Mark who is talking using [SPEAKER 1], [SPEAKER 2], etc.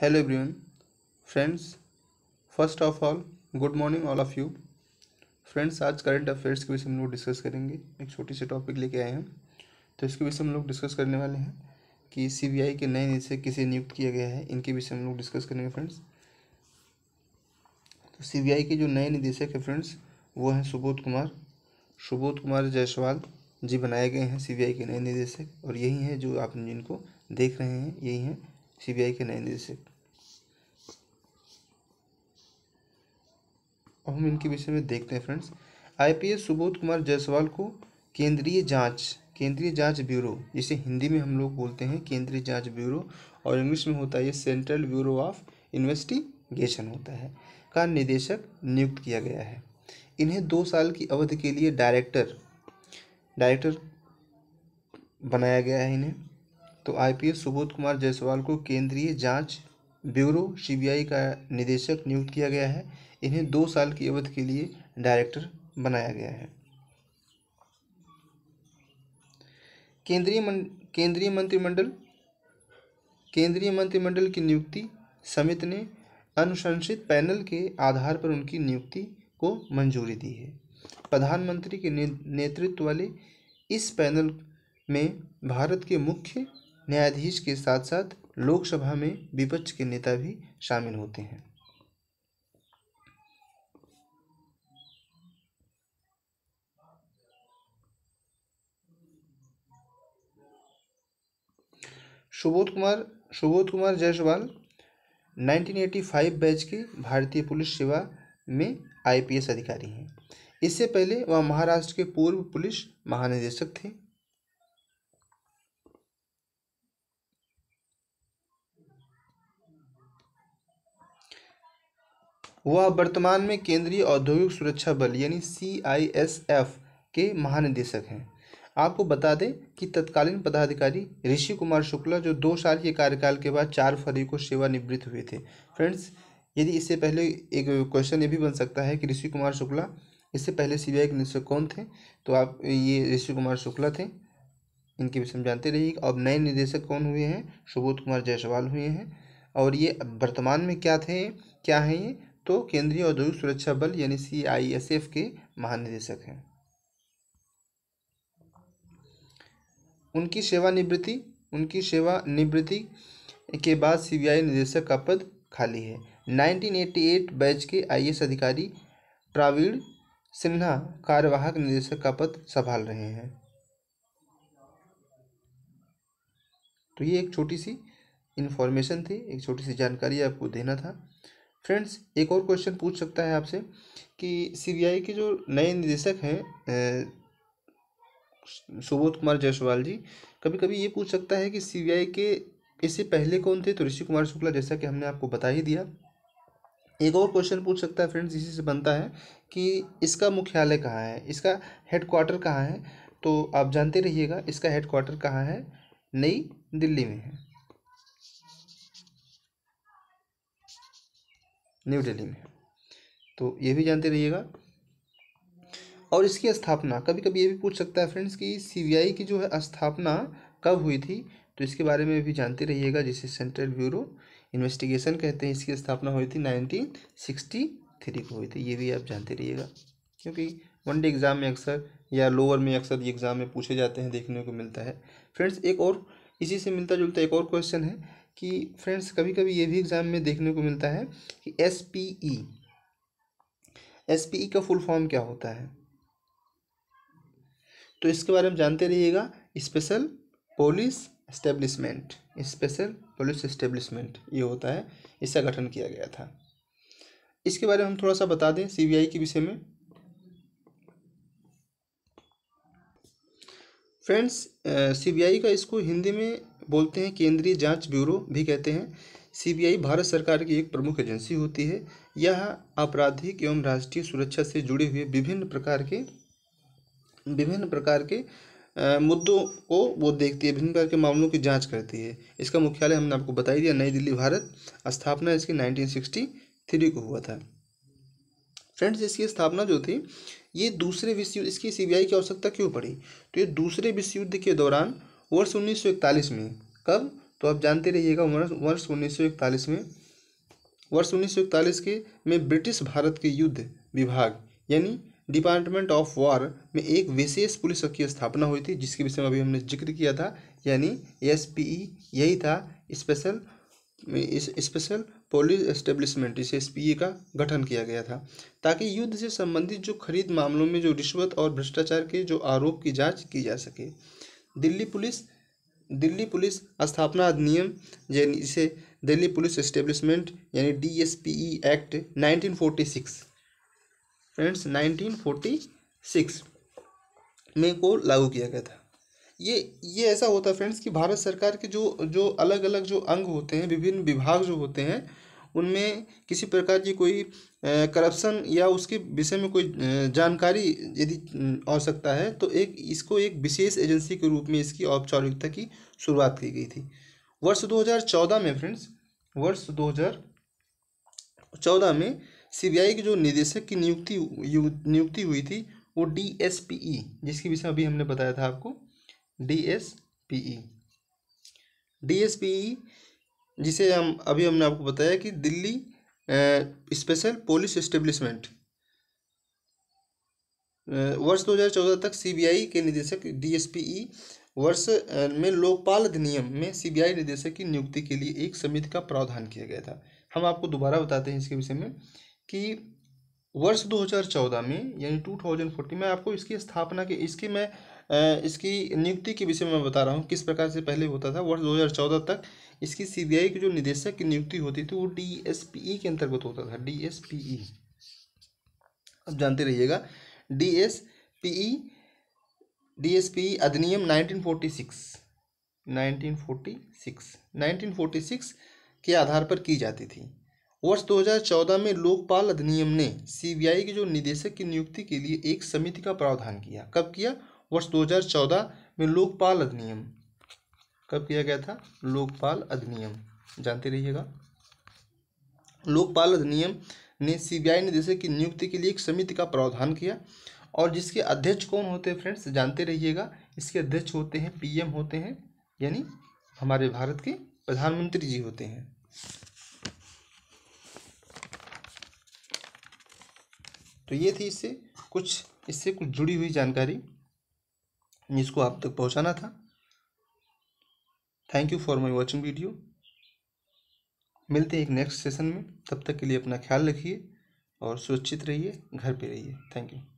[SPEAKER 1] hello everyone friends first of all good morning all of you friends आज current affairs के विषय हम लोग डिस्कस करेंगे एक छोटी सी टॉपिक लेके आए हैं तो इसके विषय हम लोग डिस्कस करने वाले हैं कि सीबीआई के नए निदेशक किसे नियुक्त किया गया है इनके विषय हम लोग डिस्कस करेंगे फ्रेंड्स तो सी के जो नए निदेशक हैं फ्रेंड्स वो हैं सुबोध कुमार सुबोध कुमार जायसवाल जी बनाए गए हैं सी के नए निदेशक और यही हैं जो आप जिनको देख रहे हैं यही हैं सीबीआई के नए निदेशक अब हम इनके विषय में देखते हैं फ्रेंड्स आईपीएस सुबोध कुमार जायसवाल को केंद्रीय जांच केंद्रीय जांच ब्यूरो जिसे हिंदी में हम लोग बोलते हैं केंद्रीय जांच ब्यूरो और इंग्लिश में होता है ये सेंट्रल ब्यूरो ऑफ इन्वेस्टिगेशन होता है का निदेशक नियुक्त किया गया है इन्हें दो साल की अवधि के लिए डायरेक्टर डायरेक्टर बनाया गया है इन्हें तो आईपीएस सुबोध कुमार जायसवाल को केंद्रीय जांच ब्यूरो सीबीआई का निदेशक नियुक्त किया गया है इन्हें दो साल की अवधि के लिए डायरेक्टर बनाया गया है केंद्रीय मं, केंद्रीय मंत्रिमंडल केंद्रीय मंत्रिमंडल की नियुक्ति समिति ने अनुशंसित पैनल के आधार पर उनकी नियुक्ति को मंजूरी दी है प्रधानमंत्री के नेतृत्व वाले इस पैनल में भारत के मुख्य न्यायाधीश के साथ साथ लोकसभा में विपक्ष के नेता भी शामिल होते हैं सुबोध कुमार सुबोध कुमार जायसवाल 1985 बैच के भारतीय पुलिस सेवा में आईपीएस अधिकारी हैं इससे पहले वह महाराष्ट्र के पूर्व पुलिस महानिदेशक थे वह वर्तमान में केंद्रीय औद्योगिक सुरक्षा बल यानी सी आई एस एफ के महानिदेशक हैं आपको बता दें कि तत्कालीन पदाधिकारी ऋषि कुमार शुक्ला जो दो साल के कार्यकाल के बाद चार फरवरी को सेवानिवृत्त हुए थे फ्रेंड्स यदि इससे पहले एक क्वेश्चन ये भी बन सकता है कि ऋषि कुमार शुक्ला इससे पहले सी के निदेशक कौन थे तो आप ये ऋषि कुमार शुक्ला थे इनके विषय में जानते रहिए अब नए निदेशक कौन हुए हैं सुबोध कुमार जायसवाल हुए हैं और ये वर्तमान में क्या थे क्या हैं ये तो केंद्रीय औद्योगिक सुरक्षा बल यानी सी के महानिदेशक हैं उनकी सेवानिवृत्ति उनकी सेवानिवृत्ति के बाद सीबीआई निदेशक का पद खाली है 1988 बैच के आई अधिकारी प्रावीण सिन्हा कार्यवाहक निदेशक का पद संभाल रहे हैं तो ये एक छोटी सी इन्फॉर्मेशन थी एक छोटी सी जानकारी आपको देना था फ्रेंड्स एक और क्वेश्चन पूछ सकता है आपसे कि सीबीआई के जो नए निदेशक हैं सुबोध कुमार जायसवाल जी कभी कभी ये पूछ सकता है कि सीबीआई के इससे पहले कौन थे तो ऋषि कुमार शुक्ला जैसा कि हमने आपको बता ही दिया एक और क्वेश्चन पूछ सकता है फ्रेंड्स इसी से बनता है कि इसका मुख्यालय कहाँ है इसका हेडक्वार्टर कहाँ है तो आप जानते रहिएगा इसका हेडक्वार्टर कहाँ है नई दिल्ली में है न्यू दिल्ली में तो ये भी जानते रहिएगा और इसकी स्थापना कभी कभी ये भी पूछ सकता है फ्रेंड्स कि सीबीआई की जो है स्थापना कब हुई थी तो इसके बारे में भी जानते रहिएगा जिसे सेंट्रल ब्यूरो इन्वेस्टिगेशन कहते हैं इसकी स्थापना हुई थी नाइनटीन सिक्सटी थ्री को हुई थी ये भी आप जानते रहिएगा क्योंकि वनडे एग्ज़ाम में अक्सर या लोअर में अक्सर ये एग्ज़ाम में पूछे जाते हैं देखने को मिलता है फ्रेंड्स एक और इसी से मिलता जुलता एक और क्वेश्चन है कि फ्रेंड्स कभी कभी ये भी एग्ज़ाम में देखने को मिलता है कि S P E S P E का फुल फॉर्म क्या होता है तो इसके बारे में जानते रहिएगा special police establishment special police establishment ये होता है इसका गठन किया गया था इसके बारे में हम थोड़ा सा बता दें सीबीआई के विषय में फ्रेंड्स सीबीआई का इसको हिंदी में बोलते हैं केंद्रीय जांच ब्यूरो भी कहते हैं सीबीआई भारत सरकार की एक प्रमुख एजेंसी होती है यह आपराधिक एवं राष्ट्रीय सुरक्षा से जुड़े हुए विभिन्न प्रकार के विभिन्न प्रकार के मुद्दों को वो देखती है विभिन्न प्रकार के मामलों की जांच करती है इसका मुख्यालय हमने आपको बताई दिया नई दिल्ली भारत स्थापना इसकी नाइनटीन को हुआ था फ्रेंड्स इसकी स्थापना जो थी ये दूसरे विश्व युद्ध इसकी सीबीआई की आवश्यकता क्यों पड़ी तो ये दूसरे विश्व युद्ध के दौरान वर्ष उन्नीस में कब तो आप जानते रहिएगा वर्ष इकतालीस में वर्ष इकतालीस के में ब्रिटिश भारत के युद्ध विभाग यानी डिपार्टमेंट ऑफ वॉर में एक विशेष पुलिस की स्थापना हुई थी जिसके विषय में अभी हमने जिक्र किया था यानी एस यही था स्पेशल स्पेशल पोलिस एस्टेब्लिशमेंट इसे एस का गठन किया गया था ताकि युद्ध से संबंधित जो खरीद मामलों में जो रिश्वत और भ्रष्टाचार के जो आरोप की जांच की जा सके दिल्ली पुलिस दिल्ली पुलिस स्थापना अधिनियम यानी इसे दिल्ली पुलिस एस्टेब्लिशमेंट यानी D S P E act nineteen friends nineteen में को लागू किया गया था ये ये ऐसा होता है फ्रेंड्स कि भारत सरकार के जो जो अलग अलग जो अंग होते हैं विभिन्न विभाग जो होते हैं उनमें किसी प्रकार की कोई करप्शन या उसके विषय में कोई जानकारी यदि आवश्यकता है तो एक इसको एक विशेष एजेंसी के रूप में इसकी औपचारिकता की शुरुआत की गई थी वर्ष 2014 में फ्रेंड्स वर्ष 2014 में सीबीआई के जो निदेशक की नियुक्ति नियुक्ति हुई थी वो डी एस पी ई जिसके विषय अभी हमने बताया था आपको D S P E D S P E जिसे हम अभी हमने आपको बताया कि दिल्ली स्पेशल पुलिस एस्टेब्लिशमेंट वर्ष 2014 तक सीबीआई के निदेशक डीएसपीई e, वर्ष में लोकपाल अधिनियम में सीबीआई निदेशक की नियुक्ति के लिए एक समिति का प्रावधान किया गया था हम आपको दोबारा बताते हैं इसके विषय में कि वर्ष 2014 में यानी 2014 में आपको इसकी स्थापना के इसकी मैं इसकी नियुक्ति के विषय में बता रहा हूँ किस प्रकार से पहले होता था वर्ष दो तक इसकी सीबीआई की जो निदेशक की नियुक्ति होती थी वो डीएसपीई के अंतर्गत होता था डीएसपीई अब जानते रहिएगा डीएसपीई डीएसपीई अधिनियम 1946 1946 1946 के आधार पर की जाती थी वर्ष 2014 में लोकपाल अधिनियम ने सीबीआई के जो निदेशक की नियुक्ति के लिए एक समिति का प्रावधान किया कब किया वर्ष 2014 में लोकपाल अधिनियम कब किया गया था लोकपाल अधिनियम जानते रहिएगा लोकपाल अधिनियम ने सीबीआई निदेशक की नियुक्ति के लिए एक समिति का प्रावधान किया और जिसके अध्यक्ष कौन होते हैं फ्रेंड्स जानते रहिएगा इसके अध्यक्ष होते हैं पीएम होते हैं यानी हमारे भारत के प्रधानमंत्री जी होते हैं तो ये थी इससे कुछ इससे कुछ जुड़ी हुई जानकारी जिसको आप तक पहुंचाना था thank you for my watching video मिलते हैं एक नेक्स्ट सेशन में तब तक के लिए अपना ख्याल रखिए और सुरक्षित रहिए घर पे रहिए थैंक यू